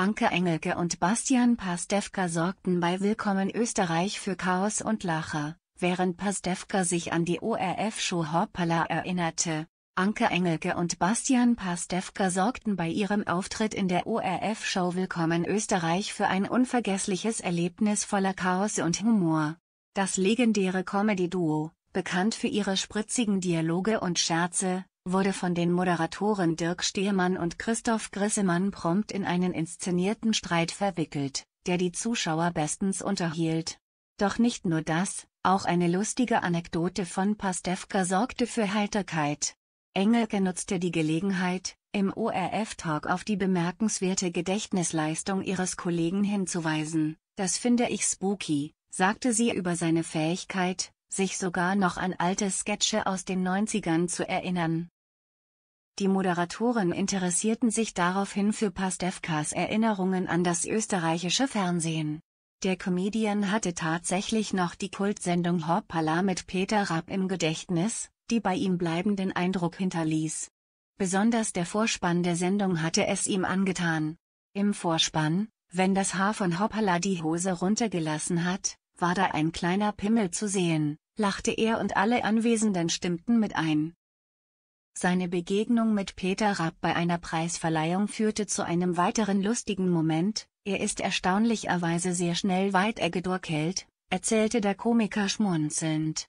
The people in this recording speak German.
Anke Engelke und Bastian Pastewka sorgten bei Willkommen Österreich für Chaos und Lacher, während Pastewka sich an die ORF-Show Hoppala erinnerte. Anke Engelke und Bastian Pastewka sorgten bei ihrem Auftritt in der ORF-Show Willkommen Österreich für ein unvergessliches Erlebnis voller Chaos und Humor. Das legendäre Comedy-Duo, bekannt für ihre spritzigen Dialoge und Scherze, wurde von den Moderatoren Dirk Stiermann und Christoph Grissemann prompt in einen inszenierten Streit verwickelt, der die Zuschauer bestens unterhielt. Doch nicht nur das, auch eine lustige Anekdote von Pastewka sorgte für Heiterkeit. Engelke nutzte die Gelegenheit, im ORF-Talk auf die bemerkenswerte Gedächtnisleistung ihres Kollegen hinzuweisen. Das finde ich spooky, sagte sie über seine Fähigkeit, sich sogar noch an alte Sketche aus den 90ern zu erinnern. Die Moderatoren interessierten sich daraufhin für Pastewkas Erinnerungen an das österreichische Fernsehen. Der Comedian hatte tatsächlich noch die Kultsendung Hoppala mit Peter Rapp im Gedächtnis, die bei ihm bleibenden Eindruck hinterließ. Besonders der Vorspann der Sendung hatte es ihm angetan. Im Vorspann, wenn das Haar von Hoppala die Hose runtergelassen hat, war da ein kleiner Pimmel zu sehen, lachte er und alle Anwesenden stimmten mit ein. Seine Begegnung mit Peter Rapp bei einer Preisverleihung führte zu einem weiteren lustigen Moment, er ist erstaunlicherweise sehr schnell weit durchkält, erzählte der Komiker schmunzelnd.